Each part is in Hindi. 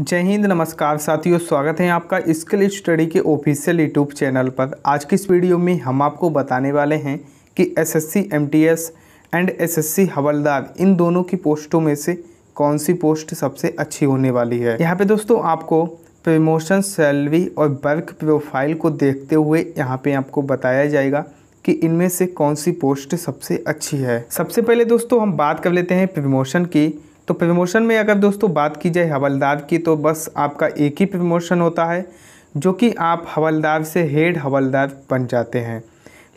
जय हिंद नमस्कार साथियों स्वागत है आपका स्किल स्टडी के ऑफिशियल यूट्यूब चैनल पर आज की इस वीडियो में हम आपको बताने वाले हैं कि एसएससी एमटीएस एंड एसएससी हवलदार इन दोनों की पोस्टों में से कौन सी पोस्ट सबसे अच्छी होने वाली है यहाँ पे दोस्तों आपको प्रमोशन सैलरी और वर्क प्रोफाइल को देखते हुए यहाँ पे आपको बताया जाएगा कि इनमें से कौन सी पोस्ट सबसे अच्छी है सबसे पहले दोस्तों हम बात कर लेते हैं प्रमोशन की तो प्रमोशन में अगर दोस्तों बात की जाए हवलदार की तो बस आपका एक ही प्रमोशन होता है जो कि आप हवलदार से हेड हवलदार बन जाते हैं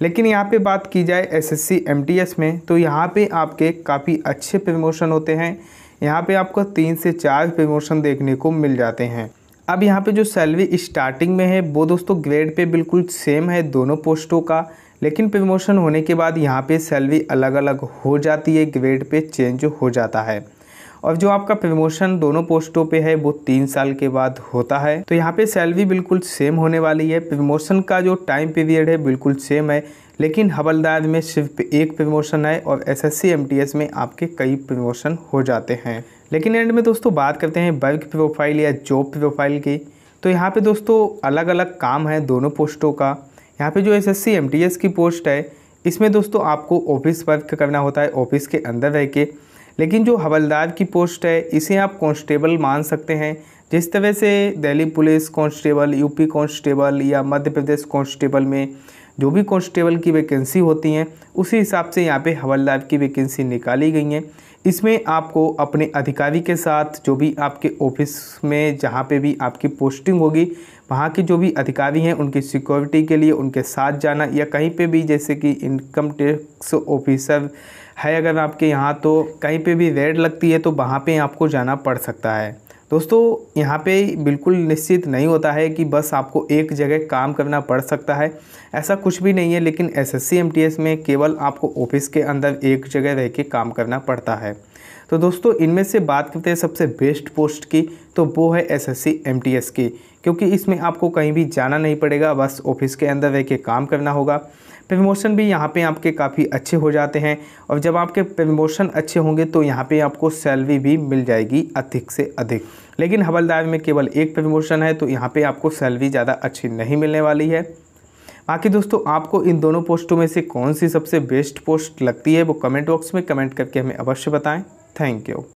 लेकिन यहाँ पे बात की जाए एसएससी एमटीएस में तो यहाँ पे आपके काफ़ी अच्छे प्रमोशन होते हैं यहाँ पे आपको तीन से चार प्रमोशन देखने को मिल जाते हैं अब यहाँ पे जो सैलरी स्टार्टिंग में है वो दोस्तों ग्रेड पे बिल्कुल सेम है दोनों पोस्टों का लेकिन प्रमोशन होने के बाद यहाँ पे सैलरी अलग अलग हो जाती है ग्रेड पे चेंज हो जाता है और जो आपका प्रमोशन दोनों पोस्टों पे है वो तीन साल के बाद होता है तो यहाँ पे सैलरी बिल्कुल सेम होने वाली है प्रमोशन का जो टाइम पीरियड है बिल्कुल सेम है लेकिन हवलदार में सिर्फ एक प्रमोशन है और एस एस में आपके कई प्रमोशन हो जाते हैं लेकिन एंड में दोस्तों बात करते हैं वर्क प्रोफाइल या जॉब प्रोफाइल की तो यहाँ पे दोस्तों अलग अलग काम है दोनों पोस्टों का यहाँ पे जो एस एस की पोस्ट है इसमें दोस्तों आपको ऑफिस वर्क करना होता है ऑफिस के अंदर रह के लेकिन जो हवलदार की पोस्ट है इसे आप कांस्टेबल मान सकते हैं जिस तरह से Delhi police constable UP constable या मध्य प्रदेश कांस्टेबल में जो भी कांस्टेबल की वैकेंसी होती हैं उसी हिसाब से यहाँ पे हवलदार की वैकेंसी निकाली गई हैं इसमें आपको अपने अधिकारी के साथ जो भी आपके ऑफिस में जहाँ पे भी आपकी पोस्टिंग होगी वहाँ के जो भी अधिकारी हैं उनकी सिक्योरिटी के लिए उनके साथ जाना या कहीं पे भी जैसे कि इनकम टैक्स ऑफिसर है अगर आपके यहाँ तो कहीं पे भी रेड लगती है तो वहाँ पे आपको जाना पड़ सकता है दोस्तों यहाँ पे बिल्कुल निश्चित नहीं होता है कि बस आपको एक जगह काम करना पड़ सकता है ऐसा कुछ भी नहीं है लेकिन एस एस में केवल आपको ऑफिस के अंदर एक जगह रह के काम करना पड़ता है तो दोस्तों इनमें से बात करते हैं सबसे बेस्ट पोस्ट की तो वो है एसएससी एमटीएस की क्योंकि इसमें आपको कहीं भी जाना नहीं पड़ेगा बस ऑफिस के अंदर रह के काम करना होगा प्रमोशन भी यहाँ पे आपके काफ़ी अच्छे हो जाते हैं और जब आपके प्रमोशन अच्छे होंगे तो यहाँ पे आपको सैलरी भी मिल जाएगी अधिक से अधिक लेकिन हवलदार में केवल एक प्रमोशन है तो यहाँ पे आपको सैलरी ज़्यादा अच्छी नहीं मिलने वाली है बाकी दोस्तों आपको इन दोनों पोस्टों में से कौन सी सबसे बेस्ट पोस्ट लगती है वो कमेंट बॉक्स में कमेंट करके हमें अवश्य बताएँ Thank you.